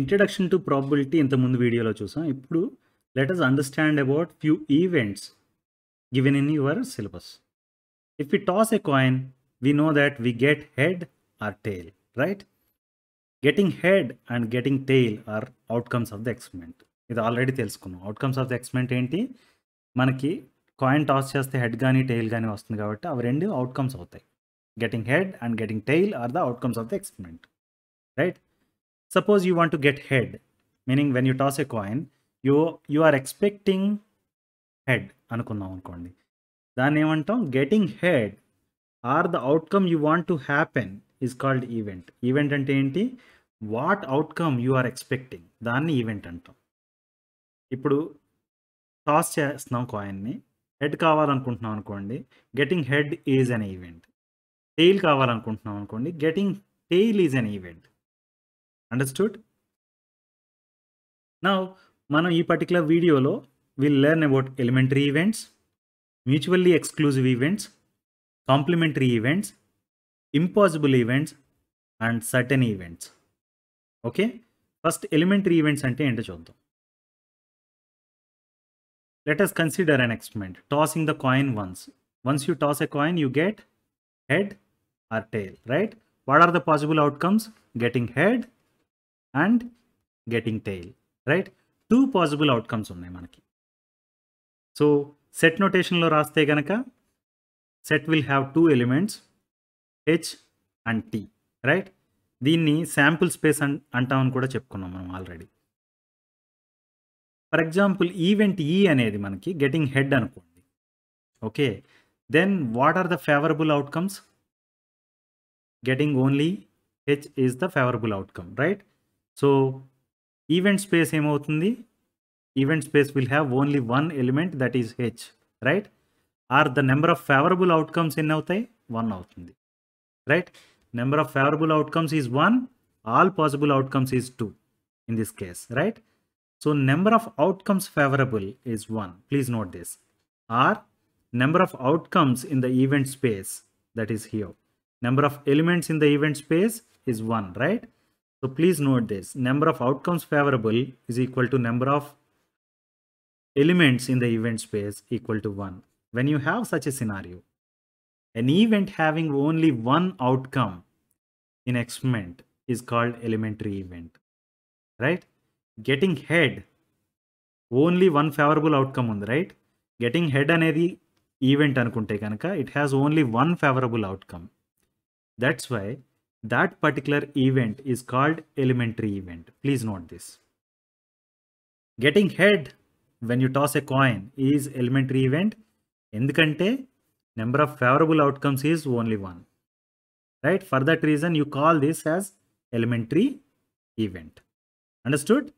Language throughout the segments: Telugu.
ఇంట్రడక్షన్ టు ప్రాబిలిటీ ఇంతకుముందు వీడియోలో చూసాం ఇప్పుడు let us understand about few events given in your syllabus if we toss a coin we know that we get head or tail, right getting head and getting tail are outcomes of the experiment ఇది ఆల్రెడీ తెలుసుకున్నాం అవుట్కమ్స్ ఆఫ్ ద ఎక్స్పెరిమెంట్ ఏంటి మనకి కాయిన్ టాస్ చేస్తే హెడ్ కానీ టెయిల్ కానీ వస్తుంది కాబట్టి అవి రెండు అవుట్కమ్స్ అవుతాయి getting head and getting tail are the outcomes of the experiment right Suppose you want to get head, meaning when you toss a coin you you are expecting head అనుకున్నాం అనుకోండి దాన్ని ఏమంటాం getting head are the outcome you want to happen is called event event అంటే ఏంటి what outcome you are expecting దాన్ని ఈవెంట్ అంటాం ఇప్పుడు టాస్ చేస్తున్నాం కాయిన్ని హెడ్ కావాలనుకుంటున్నాం అనుకోండి getting head is an event tail కావాలనుకుంటున్నాం అనుకోండి getting tail is an event understood నా మనం ఈ పర్టికులర్ వీడియోలో will learn about elementary events mutually exclusive events complementary events impossible events and certain events okay first elementary events అంటే ఏంటో చూద్దాం let us consider an experiment tossing the coin once once you toss a coin you get head or tail right what are the possible outcomes getting head and getting tail right two possible outcomes ఉన్నాయి మనకి సో సెట్ నోటేషన్లో రాస్తే కనుక set will have two elements H and T right దీన్ని శాంపుల్ స్పేస్ అన్ అంటామని కూడా చెప్పుకున్నాం మనం ఆల్రెడీ ఫర్ ఎగ్జాంపుల్ ఈవెంట్ ఈ e అనేది మనకి గెటింగ్ హెడ్ అనుకోండి okay then what are the favourable outcomes getting only H is the favourable outcome right so event space ఏమవుతుంది event space will have only one element that is H right or the number of favourable outcomes ఎన్ని అవుతాయి వన్ అవుతుంది right number of favourable outcomes is one all possible outcomes is two in this case right so number of outcomes favourable is one please note this or number of outcomes in the event space that is here number of elements in the event space is one right So please note this number of outcomes favorable is equal to number of elements in the event space equal to one. When you have such a scenario, an event having only one outcome in experiment is called elementary event, right? Getting head, only one favorable outcome the right? Getting head అనేది ఈవెంట్ అనుకుంటే కనుక it has only one favorable outcome. That's why. That particular event is called elementary event. Please note this. Getting head when you toss a coin is elementary event. In the conte, number of favorable outcomes is only one. Right? For that reason, you call this as elementary event. Understood?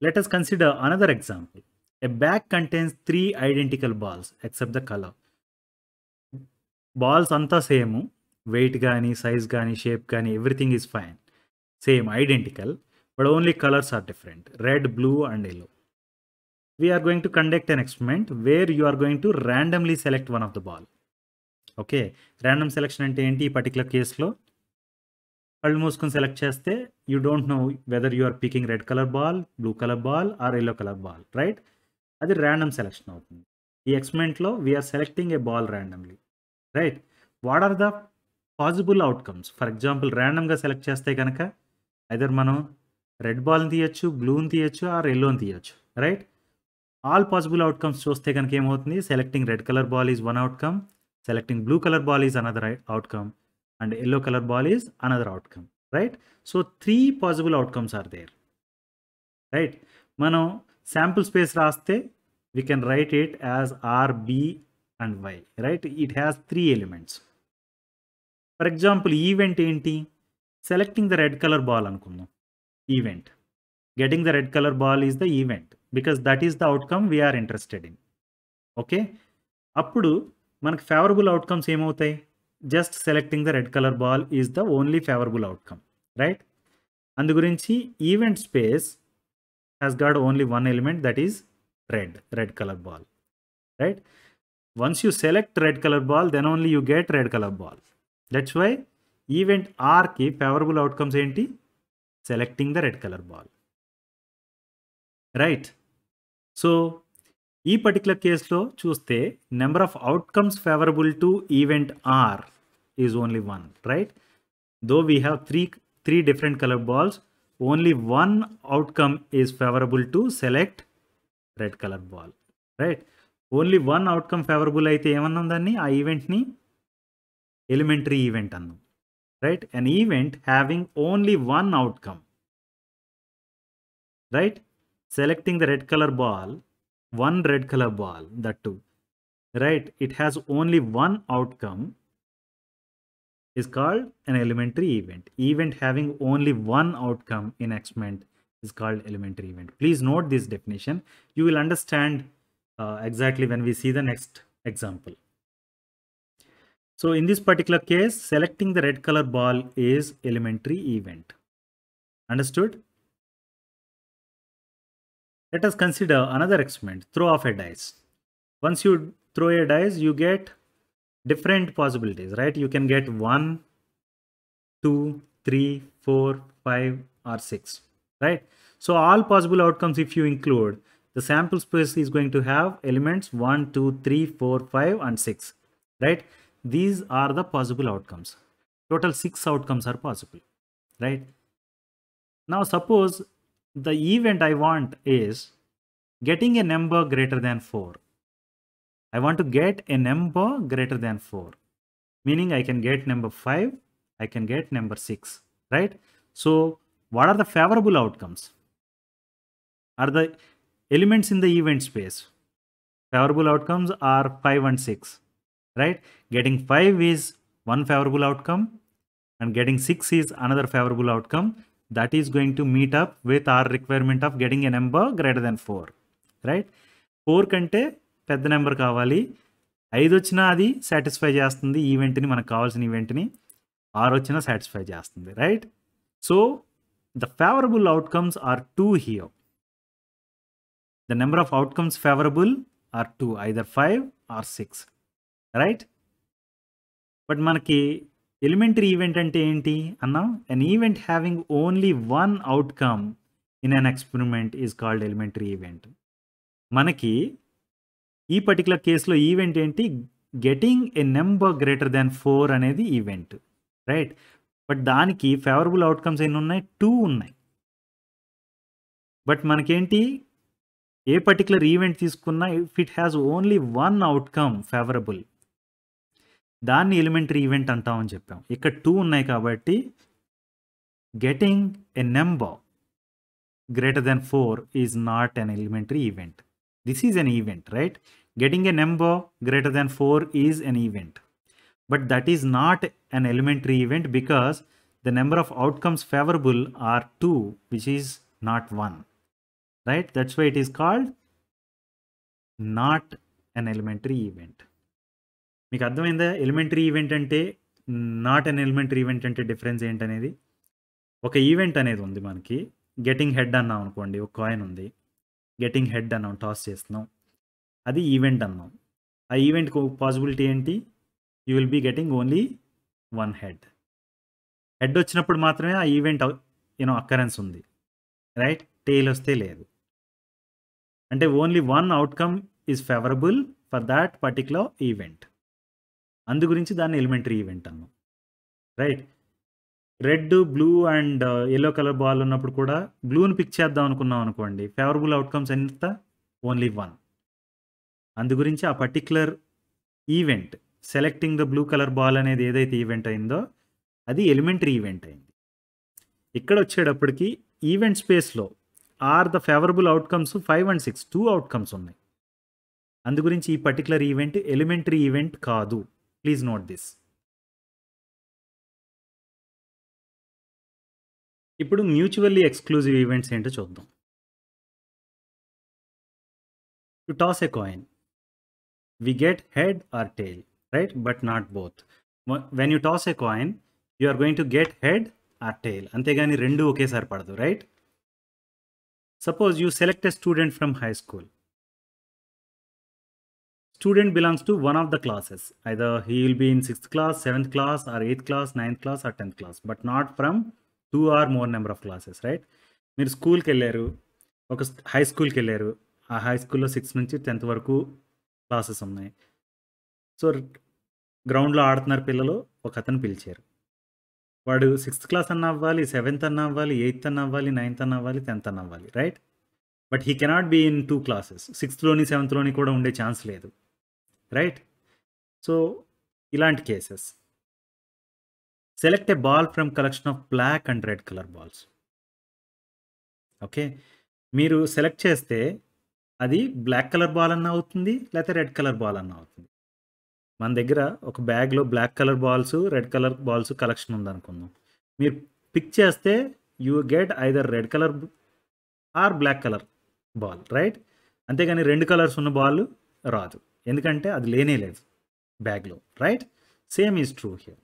Let us consider another example. A bag contains three identical balls except the color. Balls anta same, weight కానీ సైజ్ కానీ షేప్ కానీ everything is fine same identical but only colours are different red blue and yellow we are going to conduct an experiment where you are going to randomly select one of the ball okay random selection అంటే ఏంటి ఈ పర్టికులర్ కేసులో కళ్ళు మూసుకొని సెలెక్ట్ చేస్తే you don't know whether you are picking red colour ball blue colour ball or yellow colour ball right అది ర్యాండమ్ సెలెక్షన్ అవుతుంది ఈ ఎక్స్పెరిమెంట్లో we are selecting a ball randomly right what are the possible outcomes for example ర్యాండమ్గా సెలెక్ట్ చేస్తే కనుక ఐదర్ మనం రెడ్ బాల్ని తీయచ్చు బ్లూని తీయచ్చు ఆర్ ఎల్లోని తీయచ్చు రైట్ ఆల్ పాజిబుల్ అవుట్కమ్స్ చూస్తే కనుక ఏమవుతుంది selecting red colour ball is one outcome selecting blue colour ball is another outcome and yellow colour ball is another outcome right so three possible outcomes are there right మనం శాంపుల్ స్పేస్ రాస్తే we can write it as R B and Y right it has three elements for example event ఏంటి selecting the red colour ball అనుకుందాం event getting the red colour ball is the event because that is the outcome we are interested in okay అప్పుడు మనకు ఫేవరబుల్ అవుట్కమ్స్ ఏమవుతాయి just selecting the red colour ball is the only favourable outcome right అందు గురించి event space has got only one element that is red red colour ball right once you select red colour ball then only you get red colour ball that's why event ఆర్కి ఫేవరబుల్ అవుట్కమ్స్ ఏంటి selecting the red colour ball right so ఈ పర్టికులర్ కేసులో చూస్తే number of outcomes favourable to event R is only one right though we have three three different colour balls only one outcome is favourable to select red colour ball right only one outcome favourable అయితే ఏమన్నాం దాన్ని ఆ ఈవెంట్ని elementary event annu right an event having only one outcome right selecting the red color ball one red color ball that two, right it has only one outcome is called an elementary event event having only one outcome in experiment is called elementary event please note this definition you will understand uh, exactly when we see the next example so in this particular case, selecting the red color ball is elementary event. Understood? Let us consider another experiment, throw off a dice. Once you throw a dice, you get different possibilities, right? You can get one, two, three, four, five, or 6, right? So all possible outcomes if you include, the sample space is going to have elements one, two, three, four, five, and 6, right? these are the possible outcomes total six outcomes are possible right now suppose the event i want is getting a number greater than 4 i want to get a number greater than 4 meaning i can get number 5 i can get number 6 right so what are the favorable outcomes are the elements in the event space favorable outcomes are 5 and 6 right getting 5 is one favorable outcome and getting 6 is another favorable outcome that is going to meet up with our requirement of getting a number greater than 4 right 4 kante pedda number kavali 5 ochina adi satisfy chestundi event ni manaku kavalsina event ni 6 ochina satisfy chestundi right so the favorable outcomes are 2 here the number of outcomes favorable are 2 either 5 or 6 right but మనకి ఎలిమెంటరీ ఈవెంట్ అంటే ఏంటి అన్నాం an event having only one outcome in an experiment is called elementary event మనకి ఈ పర్టికులర్ కేసులో ఈవెంట్ ఏంటి getting a number greater than four అనేది ఈవెంట్ రైట్ బట్ దానికి ఫేవరబుల్ అవుట్కమ్స్ ఎన్ని ఉన్నాయి టూ ఉన్నాయి బట్ మనకేంటి ఏ పర్టికులర్ ఈవెంట్ తీసుకున్నా if it has only one outcome favourable దాన్ని ఎలిమెంటరీ ఈవెంట్ అంటామని చెప్పాం ఇక్కడ టూ ఉన్నాయి కాబట్టి getting a number greater than four is not an elementary event this is an event right getting a number greater than four is an event but that is not an elementary event because the number of outcomes favourable are two which is not one right that's why it is called not an elementary event మీకు అర్థమైందా ఎలిమెంటరీ ఈవెంట్ అంటే నాట్ అన్ ఎలిమెంటరీ ఈవెంట్ అంటే డిఫరెన్స్ ఏంటనేది ఒక ఈవెంట్ అనేది ఉంది మనకి గెటింగ్ హెడ్ అన్నాం అనుకోండి ఒక కాయిన్ ఉంది గెటింగ్ హెడ్ అన్నాం టాస్ చేస్తున్నాం అది ఈవెంట్ అన్నాం ఆ ఈవెంట్కి పాసిబిలిటీ ఏంటి you will be getting only one head head వచ్చినప్పుడు మాత్రమే ఆ ఈవెంట్ యూనో అక్కరెన్స్ ఉంది రైట్ టెయిల్ వస్తే లేదు అంటే only one outcome is favourable for that particular event అందు గురించి దాన్ని ఎలిమెంటరీ ఈవెంట్ అన్నాం right red blue and yellow colour ball ఉన్నప్పుడు కూడా బ్లూని పిక్ చేద్దాం అనుకున్నాం అనుకోండి ఫేవరబుల్ అవుట్కమ్స్ ఎంత ఓన్లీ వన్ అందు గురించి ఆ particular event selecting the blue colour ball అనేది ఏదైతే ఈవెంట్ అయిందో అది ఎలిమెంటరీ ఈవెంట్ అయింది ఇక్కడ వచ్చేటప్పటికి ఈవెంట్ స్పేస్లో are the favourable outcomes five and six two outcomes ఉన్నాయి అందు గురించి ఈ పర్టికులర్ ఈవెంట్ ఎలిమెంటరీ ఈవెంట్ కాదు Please note this. ఇప్పుడు మ్యూచువల్లీ ఎక్స్క్లూజివ్ ఈవెంట్స్ ఏంటో చూద్దాం to toss a coin we get head or tail right but not both when you toss a coin you are going to get head or tail అంతేగాని రెండు ఒకేసారి పడదు right suppose you select a student from high school student belongs to one of the classes Either he will be in 6th class, 7th class or 8th class, 9th class or 10th class. But not from two or more number of classes right మీరు స్కూల్కి వెళ్ళారు ఒక హై స్కూల్కి వెళ్ళారు ఆ హై స్కూల్లో సిక్స్ నుంచి టెన్త్ వరకు క్లాసెస్ ఉన్నాయి సో గ్రౌండ్లో ఆడుతున్నారు పిల్లలు ఒక అతను పిలిచారు వాడు సిక్స్త్ క్లాస్ అన్న అవ్వాలి సెవెంత్ అన్న అవ్వాలి ఎయిత్ అన్న అవ్వాలి నైన్త్ అన్న అవ్వాలి టెన్త్ అన్న అవ్వాలి right but he cannot be in two classes సిక్స్త్లోని సెవెంత్లోని కూడా ఉండే ఛాన్స్ లేదు రైట్ సో ఇలాంటి cases select a ball from collection of black and red colour balls okay మీరు సెలెక్ట్ చేస్తే అది బ్లాక్ కలర్ బాల్ అన్న అవుతుంది లేకపోతే రెడ్ కలర్ బాల్ అన్న అవుతుంది మన దగ్గర ఒక బ్యాగ్లో black colour balls red colour balls collection ఉందనుకుందాం మీరు పిక్ చేస్తే you get either red colour or black colour ball right అంతేగాని రెండు కలర్స్ ఉన్న బాల్ రాదు ఎందుకంటే అది లేనే లేదు బ్యాగ్లో right same is true here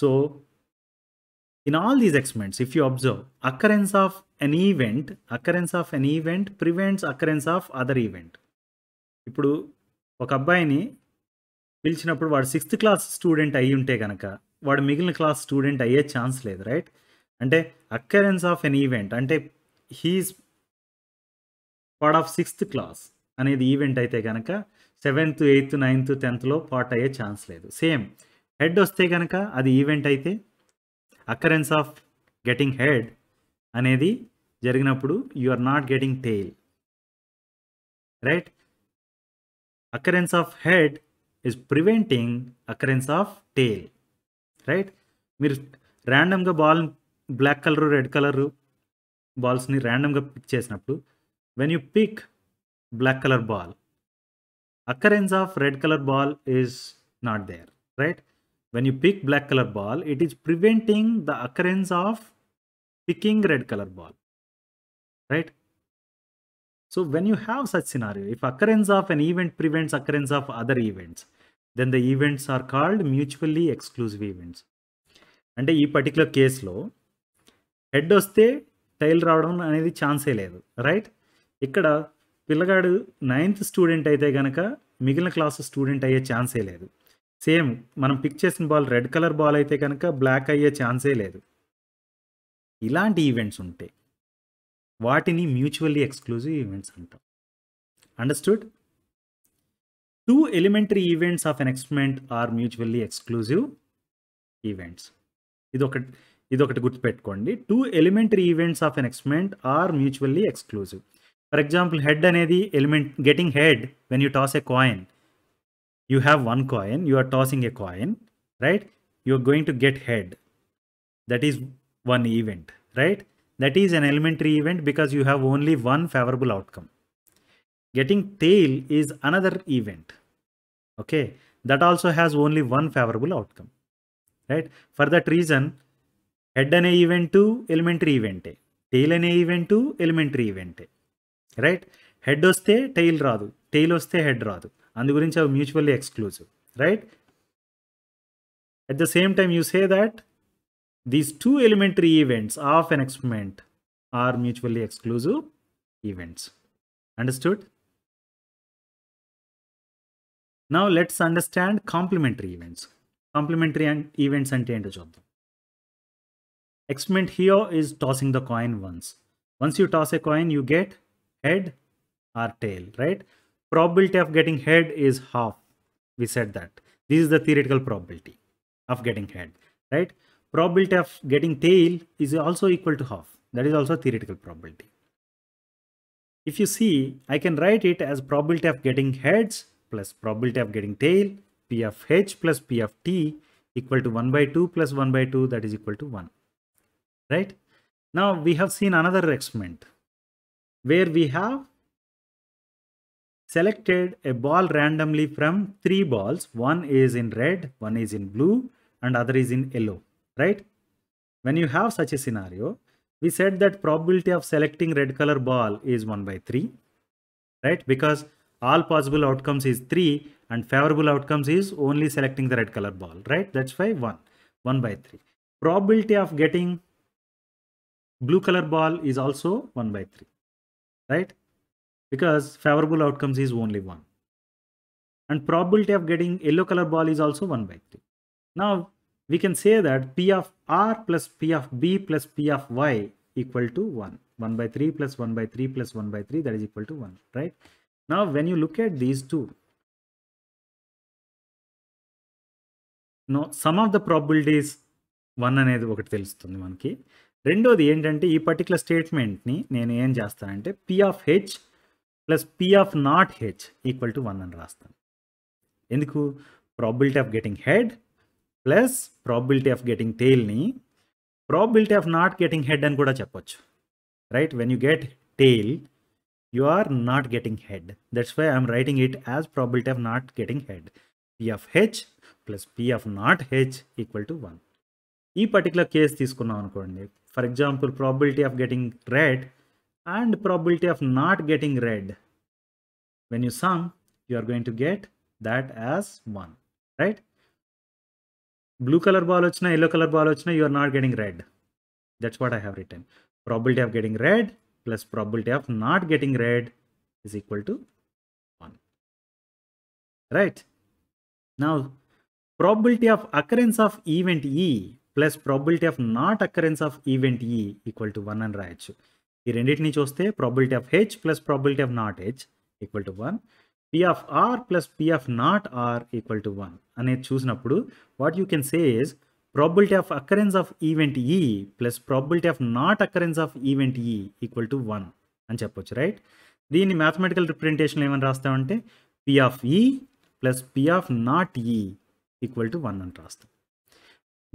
so in all these experiments if you observe occurrence of an event occurrence of an event prevents occurrence of other event ఇప్పుడు ఒక అబ్బాయిని పిలిచినప్పుడు వాడు సిక్స్త్ క్లాస్ స్టూడెంట్ అయ్యి ఉంటే కనుక వాడు మిగిలిన క్లాస్ స్టూడెంట్ అయ్యే ఛాన్స్ లేదు రైట్ అంటే అక్కరెన్స్ ఆఫ్ ఎన్ ఈవెంట్ అంటే he's part of sixth class అనేది ఈవెంట్ అయితే కనుక సెవెంత్ ఎయిత్ నైన్త్ టెన్త్లో పాట్ అయ్యే ఛాన్స్ లేదు సేమ్ హెడ్ వస్తే కనుక అది ఈవెంట్ అయితే అకరెన్స్ ఆఫ్ గెటింగ్ హెడ్ అనేది జరిగినప్పుడు you are not getting tail right occurrence of head is preventing occurrence of tail right మీరు ర్యాండమ్గా ball black colour red colour బాల్స్ని ర్యాండమ్గా పిక్ చేసినప్పుడు when you pick black colour ball occurrence of red color ball is not there, right? When you pick black color ball, it is preventing the occurrence of picking red color ball, right? So when you have such scenario, if occurrence of an event prevents occurrence of other events, then the events are called mutually exclusive events. and in this particular case lo head osthe tail raavadam anedi chance e లేదు right ikkada పిల్లగాడు నైన్త్ స్టూడెంట్ అయితే గనక మిగిలిన క్లాస్ స్టూడెంట్ అయ్యే ఛాన్సే లేదు సేమ్ మనం పిక్ చేసిన బాల్ రెడ్ కలర్ బాల్ అయితే కనుక బ్లాక్ అయ్యే ఛాన్సే లేదు ఇలాంటి ఈవెంట్స్ ఉంటే వాటిని మ్యూచువల్లీ ఎక్స్క్లూజివ్ ఈవెంట్స్ అంటాం understood two elementary events of an experiment are mutually exclusive events ఇదొకటి ఇదొకటి గుర్తుపెట్టుకోండి two elementary events of an experiment are mutually exclusive example, head and the element getting head when you toss a coin, you have one coin, you are tossing a coin, right? You're going to get head. That is one event, right? That is an elementary event because you have only one favorable outcome. Getting tail is another event. Okay. That also has only one favorable outcome, right? For that reason, head a event to elementary event. Tail a event to elementary event. Right head వస్తే టెయిల్ రాదు టెయిల్ వస్తే హెడ్ రాదు అందు గురించి అవి mutually exclusive right at the same time you say that these two elementary events of an experiment are mutually exclusive events understood now let's understand complementary events complementary events అంటే ఏంటో చూద్దాం experiment here is tossing the coin once once you toss a coin you get head or tail, right? Probability of getting head is half. We said that. This is the theoretical probability of getting head, right? Probability of getting tail is also equal to half. That is also theoretical probability. If you see, I can write it as probability of getting heads plus probability of getting tail, P of H plus P of T equal to 1 by 2 plus 1 by 2 that is equal to 1, right? Now we have seen another experiment where we have selected a ball randomly from three balls. One is in red, one is in blue and other is in yellow, right? When you have such a scenario, we said that probability of selecting red color ball is 1 by 3, right? Because all possible outcomes is 3 and favorable outcomes is only selecting the red color ball, right? That's why 1, 1 by 3. Probability of getting blue color ball is also 1 by 3. right? Because favorable outcomes is only one. And probability of getting yellow color ball is also 1 by 3. Now, we can say that P of R plus P of B plus P of Y equal to 1. 1 by 3 plus 1 by 3 plus 1 by 3 that is equal to 1, right? Now, when you look at these two, no, some of the probabilities 1 అనేది ఒకటి తెలుస్తుంది రెండోది ఏంటంటే ఈ పర్టికులర్ స్టేట్మెంట్ని నేను ఏం చేస్తానంటే P of H plus P of not H equal to one అని రాస్తాను ఎందుకు probability of getting head plus probability of getting టెయిల్ని probability of not getting head అని కూడా చెప్పొచ్చు right when you get tail you are not getting head that's why I'm writing it as probability of not getting head P of H plus P of not H equal to one ఈ పర్టికులర్ కేసు తీసుకున్నాం అనుకోండి for example probability of getting red and probability of not getting red when you some you are going to get that as one right blue colour ball వచ్చినా ఎల్లో కలర్ బాల్ వచ్చినా you are not getting red that's what I have written probability of getting red plus probability of not getting red is equal to 1 right now probability of occurrence of event e plus probability of not occurrence of event E equal to one అని రాయొచ్చు ఈ రెండింటిని చూస్తే probability of H plus probability of not H equal to one P of R plus P of not R equal to one అనేది చూసినప్పుడు what you can say is probability of occurrence of event E plus probability of not occurrence of event E equal to one అని చెప్పొచ్చు రైట్ దీన్ని మ్యాథమెటికల్ రిప్రజెంటేషన్లో ఏమని రాస్తామంటే P of E plus P of not E equal to one అని రాస్తాం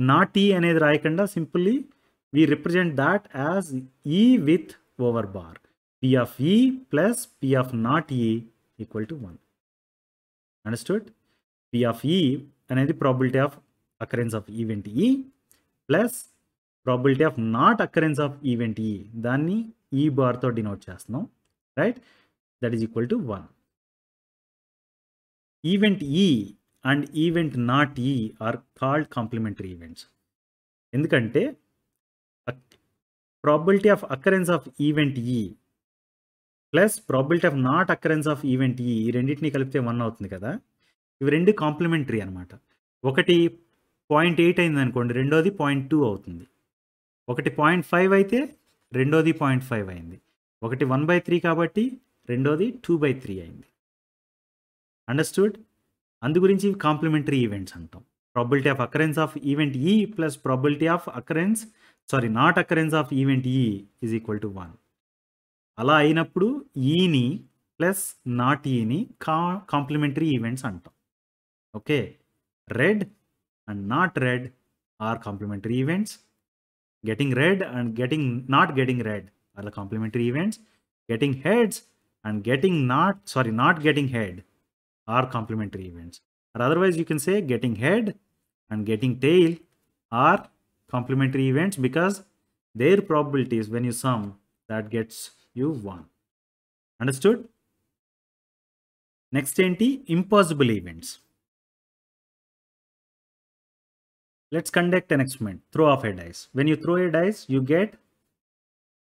నాట్ ఈ అనేది రాయకుండా simply we represent that as E with over bar P of E plus P of not E equal to one understood P of E అనేది probability of occurrence of event E plus probability of not occurrence of event E దాన్ని ఈ బార్తో డినోట్ చేస్తున్నాం right that is equal to one event ఈ and event not E are called complementary events ఎందుకంటే probability of occurrence of event E plus probability of not occurrence of event E ఈ రెండింటిని కలిపితే వన్ అవుతుంది కదా ఇవి రెండు కాంప్లిమెంటరీ అనమాట ఒకటి పాయింట్ ఎయిట్ అయింది అనుకోండి రెండోది పాయింట్ టూ అవుతుంది ఒకటి పాయింట్ ఫైవ్ అయితే రెండోది పాయింట్ ఫైవ్ అయింది ఒకటి వన్ బై త్రీ కాబట్టి రెండోది టూ బై త్రీ అయింది అండర్స్టూడ్ అందు గురించి కాంప్లిమెంటరీ ఈవెంట్స్ అంటాం probability of occurrence of event ఈ e plus probability of occurrence sorry not occurrence of event E is equal to one అలా అయినప్పుడు ఈని ప్లస్ నాట్ ఈని కా కాంప్లిమెంటరీ ఈవెంట్స్ అంటాం okay red and not red are complementary events getting red and getting not getting red are complementary events getting heads and getting not sorry not getting head are complementary events. Or otherwise, you can say getting head and getting tail are complementary events because their probabilities when you sum that gets you 1. Understood? Next NT, impossible events. Let's conduct an experiment. Throw off a dice. When you throw a dice, you get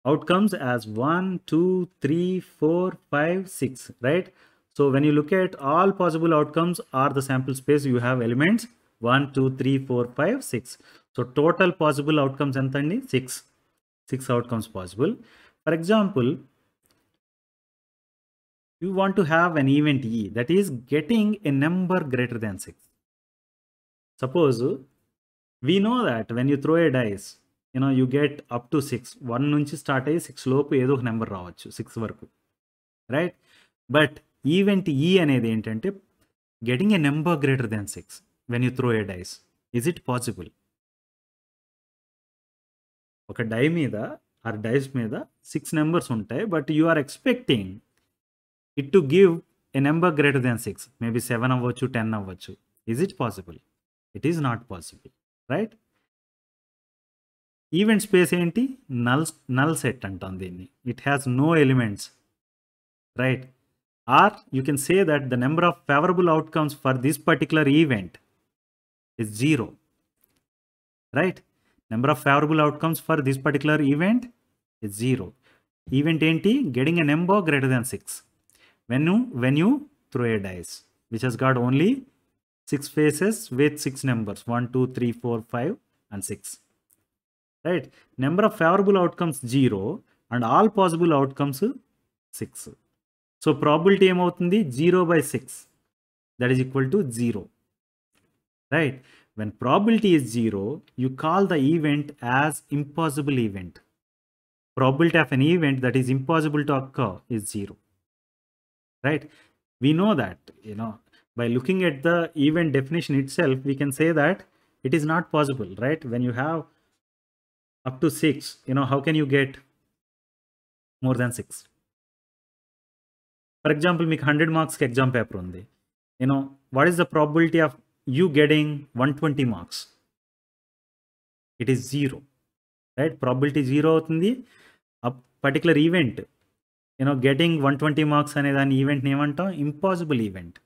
outcomes as 1, 2, 3, 4, 5, 6, right? So when you look at all possible outcomes are the sample space, you have elements 1, 2, 3, 4, 5, 6. So total possible outcomes and then 6. 6 outcomes possible. For example, you want to have an event E that is getting a number greater than 6. Suppose we know that when you throw a dice, you know, you get up to 6. 1 nunchi start అయ్యి 6 లోపు ఏదో number number 6 work. right? But event ఈ e అనేది ఏంటంటే getting a number greater than six when you throw a dice is it possible ఒక డై మీద ఆర్ డైస్ మీద సిక్స్ నెంబర్స్ ఉంటాయి but you are expecting it to give a number greater than six maybe seven అవ్వచ్చు టెన్ అవ్వచ్చు is it possible it is not possible right event space ఏంటి నల్ నల్ సెట్ అంటాం దీన్ని it has no elements right or you can say that the number of favorable outcomes for this particular event is zero right number of favorable outcomes for this particular event is zero event nt getting a number greater than six when you when you throw a dice which has got only six faces with six numbers one two three four five and six right number of favorable outcomes zero and all possible outcomes six so probability amount in the zero by six, that is equal to zero. Right? When probability is zero, you call the event as impossible event. probability of an event that is impossible to occur is zero right we know that you know by looking at the event definition itself we can say that it is not possible right when you have up to six you know how can you get more than six for example మీకు హండ్రెడ్ మార్క్స్కి ఎగ్జామ్ పేపర్ ఉంది you know what is the probability of you getting one twenty marks it is zero right probability zero అవుతుంది ఆ particular event you know getting one twenty marks అనే దాని ఈవెంట్ని ఏమంటాం impossible event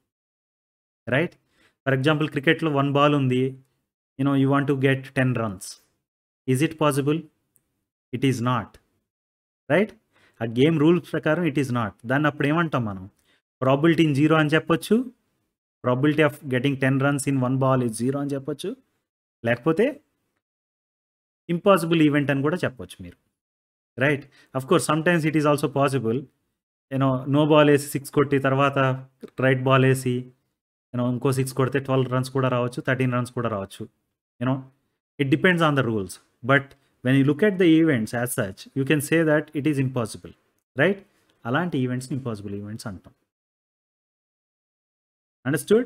right for example క్రికెట్లో వన్ బాల్ ఉంది you know you want to get ten runs is it possible it is not right ఆ గేమ్ రూల్స్ ప్రకారం ఇట్ ఈస్ నాట్ దాన్ని అప్పుడు ఏమంటాం మనం ప్రాబిలిటీ ఇన్ జీరో అని చెప్పొచ్చు probability of getting ten runs in one ball is zero అని చెప్పొచ్చు లేకపోతే ఇంపాసిబుల్ ఈవెంట్ అని కూడా చెప్పొచ్చు మీరు right of course sometimes it is also possible a no no ball వేసి సిక్స్ కొట్టి తర్వాత రైట్ బాల్ వేసి నేను ఇంకో సిక్స్ కొడితే ట్వెల్వ్ రన్స్ కూడా రావచ్చు థర్టీన్ రన్స్ కూడా రావచ్చు you know it depends on the rules but when you look at the events as such you can say that it is impossible right అలాంటి events impossible events anton. Understood?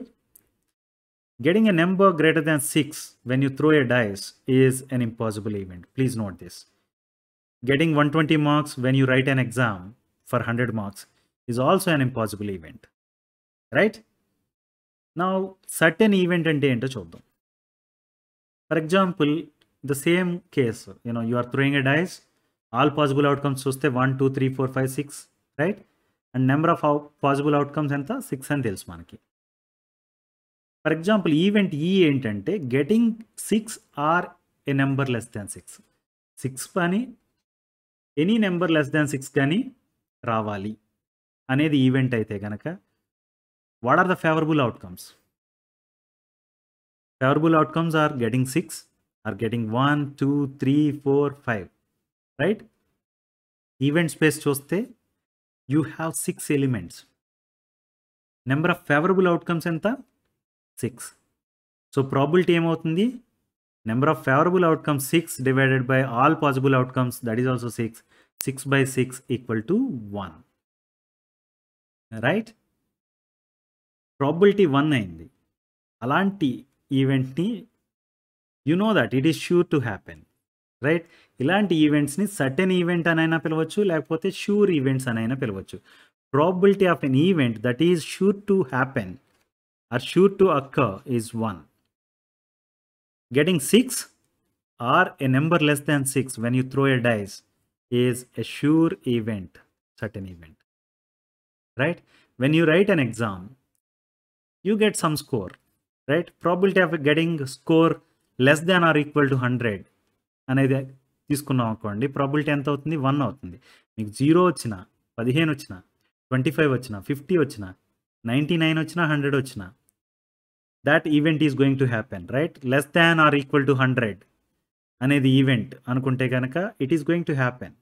getting a number greater than 6 when you throw a dice is an impossible event. Please note this. Getting 120 marks when you write an exam for 100 marks is also an impossible event. Right? Now, certain event and day into chodam. For example, the same case you know you are throwing a dice all possible outcomes చూస్తే one two three four five six right and number of possible outcomes ఎంత సిక్స్ అని తెలుసు మనకి ఫర్ ఎగ్జాంపుల్ ఈవెంట్ ఈ ఏంటంటే getting six or a number less than six six కానీ any number less than six కానీ రావాలి అనేది ఈవెంట్ అయితే కనుక what are the favourable outcomes favourable outcomes are getting six are getting 1, 2, 3, 4, 5, right? Event space choste, you have 6 elements. Number of favorable outcomes enta? 6. So probability emautundi? Number of favorable outcomes 6 divided by all possible outcomes that is also 6. 6 by 6 equal to 1. Right? Probability one అయింది అలాంటి ఈవెంట్ని you know that it is sure to happen right ఇలాంటి ఈవెంట్స్ని సర్టెన్ ఈవెంట్ అనైనా పిలవచ్చు లేకపోతే ష్యూర్ ఈవెంట్స్ అనైనా పిలవచ్చు probability of an event that that is sure to happen or sure to occur is one getting 6 or a number less than 6 when you throw a dice is a sure event, certain event, right? When you write an exam, you get some score, right? Probability of getting score less than or equal to hundred అనేది తీసుకున్నాం అనుకోండి ప్రాబిలిటీ ఎంత అవుతుంది వన్ అవుతుంది మీకు జీరో వచ్చిన పదిహేను వచ్చిన ట్వంటీ ఫైవ్ వచ్చిన ఫిఫ్టీ వచ్చిన నైంటీ నైన్ వచ్చిన హండ్రెడ్ వచ్చిన that event is going to happen right less than or equal to hundred అనేది ఈవెంట్ అనుకుంటే కనుక it is going to happen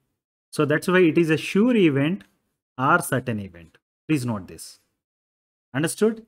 so that's why it is a sure event or certain event please note this understood